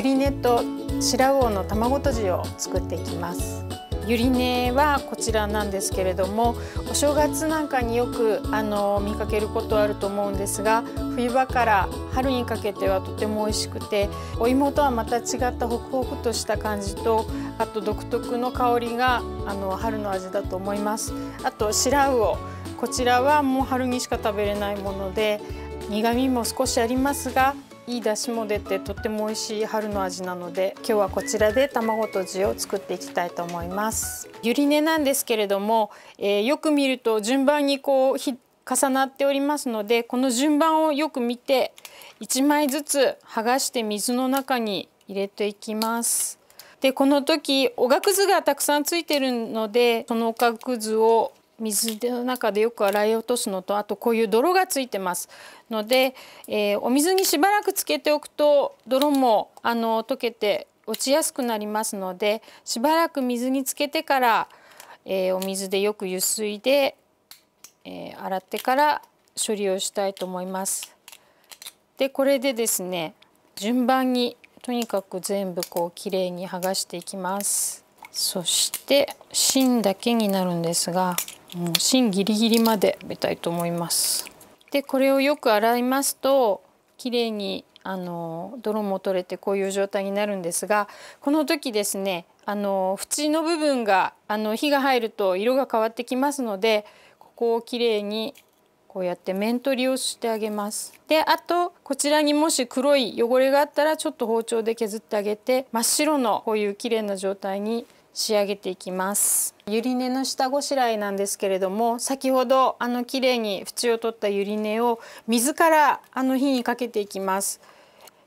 ゆり根と白魚の卵とじを作っていきますゆりねはこちらなんですけれどもお正月なんかによくあの見かけることあると思うんですが冬場から春にかけてはとても美味しくてお芋とはまた違ったホクホクとした感じとあと独特の香りがあの春の味だと思いますあと白魚こちらはもう春にしか食べれないもので苦味も少しありますがいい出汁も出てとっても美味しい春の味なので今日はこちらで卵とじを作っていきたいと思いますゆり根なんですけれども、えー、よく見ると順番にこうひ重なっておりますのでこの順番をよく見て1枚ずつ剥がして水の中に入れていきますでこの時おがくずがたくさんついてるのでそのおがくずを水の中でよく洗い落とすのとあとこういう泥がついてますので、えー、お水にしばらくつけておくと泥もあの溶けて落ちやすくなりますのでしばらく水につけてから、えー、お水でよくゆすいで、えー、洗ってから処理をしたいと思います。でこれでですね順番にとにかく全部こうきれいに剥がしていきます。そして芯だけになるんですがもう芯ギリギリまで埋めたいと思います。でこれをよく洗いますと綺麗にあの泥も取れてこういう状態になるんですがこの時ですねあの縁の部分があの火が入ると色が変わってきますのでここをきれいにこうやって面取りをしてあげます。であとこちらにもし黒い汚れがあったらちょっと包丁で削ってあげて真っ白のこういうきれいな状態に仕上げていきますゆり根の下ごしらえなんですけれども先ほどあの綺麗に縁を取ったゆり根を水からあの火にかけていきます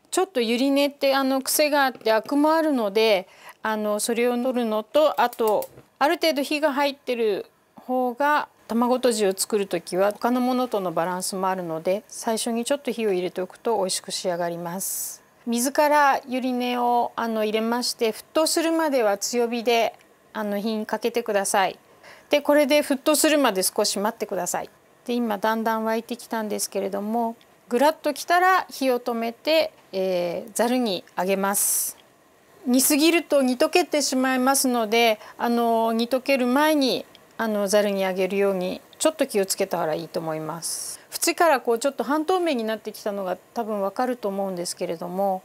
ちょっとゆり根ってあの癖があってアクもあるのであのそれを取るのとあとある程度火が入ってる方が卵とじを作る時は他のものとのバランスもあるので最初にちょっと火を入れておくと美味しく仕上がります。水からゆり根をあの入れまして沸騰するまでは強火であの火にかけてください。でこれで沸騰するまで少し待ってください。で今だんだん沸いてきたんですけれどもぐらっときたら火を止めて、えー、ざるにあげます。煮すぎると煮溶けてしまいますのであの煮溶ける前にあのザルにあげるようにちょっと気をつけた方がいいと思います。縁からこうちょっと半透明になってきたのが多分わかると思うんですけれども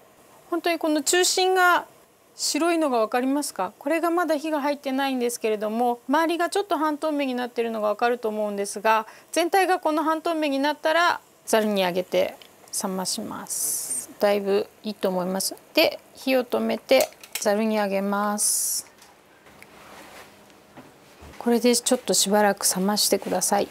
本当にこの中心が白いのが分かりますかこれがまだ火が入ってないんですけれども周りがちょっと半透明になってるのが分かると思うんですが全体がこの半透明になったらざるにあげて冷ましますだいぶいいと思いますで火を止めてざるにあげますこれでちょっとしばらく冷ましてください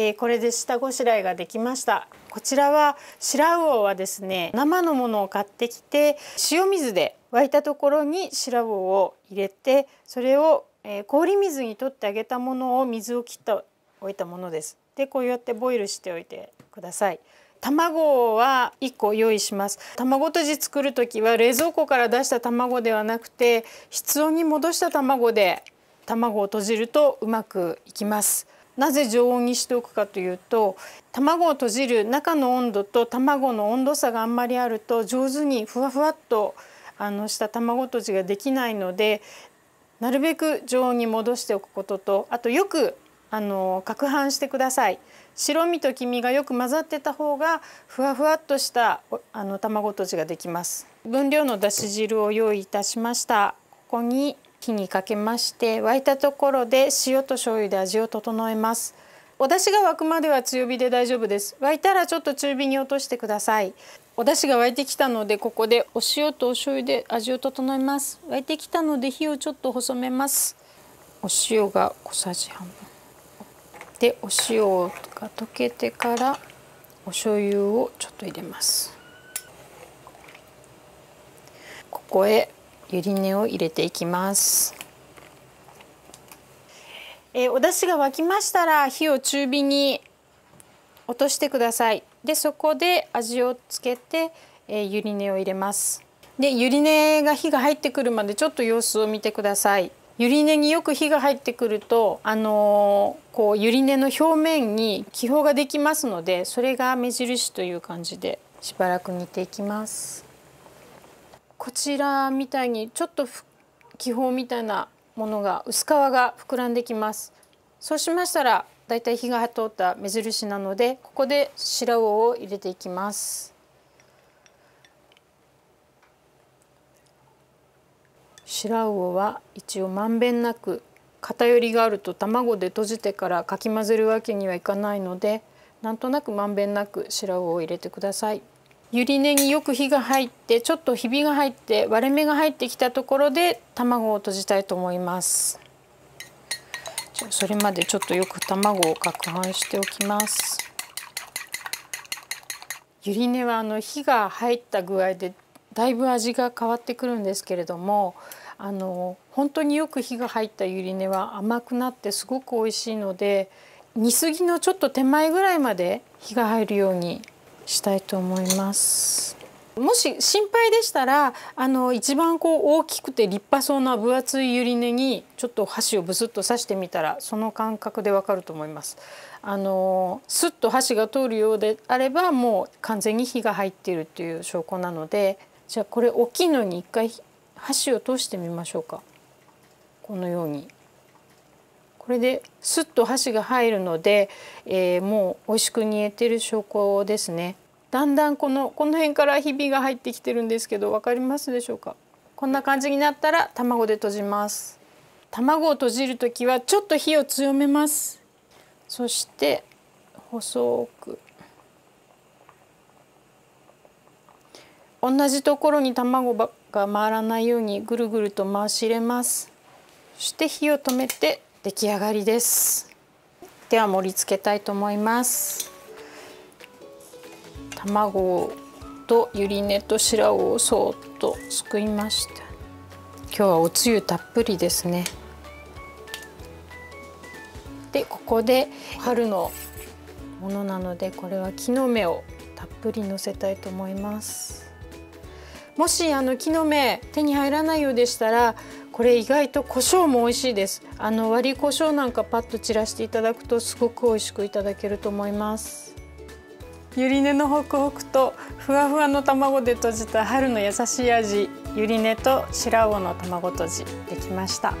えー、これで下ごしらえができましたこちらは白魚はですね生のものを買ってきて塩水で沸いたところに白魚を入れてそれを、えー、氷水にとってあげたものを水を切っておいたものですでこうやってボイルしておいてください卵は1個用意します卵とじ作る時は冷蔵庫から出した卵ではなくて室温に戻した卵で卵を閉じるとうまくいきますなぜ常温にしておくかというと卵を閉じる中の温度と卵の温度差があんまりあると上手にふわふわっとあのした卵とじができないのでなるべく常温に戻しておくこととあとよくあの攪拌してください白身と黄身がよく混ざってた方がふわふわっとしたあの卵とじができます分量のだし汁を用意いたしましたここに火にかけまして沸いたところで塩と醤油で味を整えますお出汁が沸くまでは強火で大丈夫です沸いたらちょっと中火に落としてくださいお出汁が沸いてきたのでここでお塩とお醤油で味を整えます沸いてきたので火をちょっと細めますお塩が小さじ半分でお塩が溶けてからお醤油をちょっと入れますここへゆり根を入れていきます。えー、お出汁が沸きましたら火を中火に落としてください。でそこで味をつけて、えー、ゆり根を入れます。でゆり根が火が入ってくるまでちょっと様子を見てください。ゆり根によく火が入ってくると、あのー、こうゆり根の表面に気泡ができますのでそれが目印という感じでしばらく煮ていきます。こちらみたいにちょっと気泡みたいなものが薄皮が膨らんできますそうしましたらだいたい火が通った目印なのでここで白魚を入れていきます白魚は一応まんべんなく偏りがあると卵で閉じてからかき混ぜるわけにはいかないのでなんとなくまんべんなく白魚を入れてください。ゆり根によく火が入ってちょっとひびが入って割れ目が入ってきたところで卵を閉じたいと思いますそれまでちょっとよく卵を攪拌しておきますゆり根はあの火が入った具合でだいぶ味が変わってくるんですけれどもあの本当によく火が入ったゆり根は甘くなってすごく美味しいので煮すぎのちょっと手前ぐらいまで火が入るようにしたいと思います。もし心配でしたらあの一番こう大きくて立派そうな分厚いゆり根にちょっと箸をブスッと刺してみたらその感覚でわかると思います。あのスッと箸が通るようであればもう完全に火が入っているっていう証拠なのでじゃあこれ大きいのに一回箸を通してみましょうかこのように。これですっと箸が入るので、えー、もう美味しく煮えてる証拠ですねだんだんこのこの辺からひびが入ってきてるんですけど分かりますでしょうかこんな感じになったら卵で閉じます卵を閉じる時はちょっと火を強めますそして細く同じところに卵が回らないようにぐるぐると回し入れますそして火を止めて出来上がりですでは盛り付けたいと思います卵とゆり根と白をそーっとすくいました今日はおつゆたっぷりですねでここで春のものなのでこれは木の芽をたっぷりのせたいと思いますもしあの木の芽手に入らないようでしたらこれ意外と胡椒も美味しいですあの割り胡椒なんかパッと散らしていただくとすごく美味しくいただけると思いますゆり根のホクホクとふわふわの卵で閉じた春の優しい味ゆり根と白魚の卵とじできました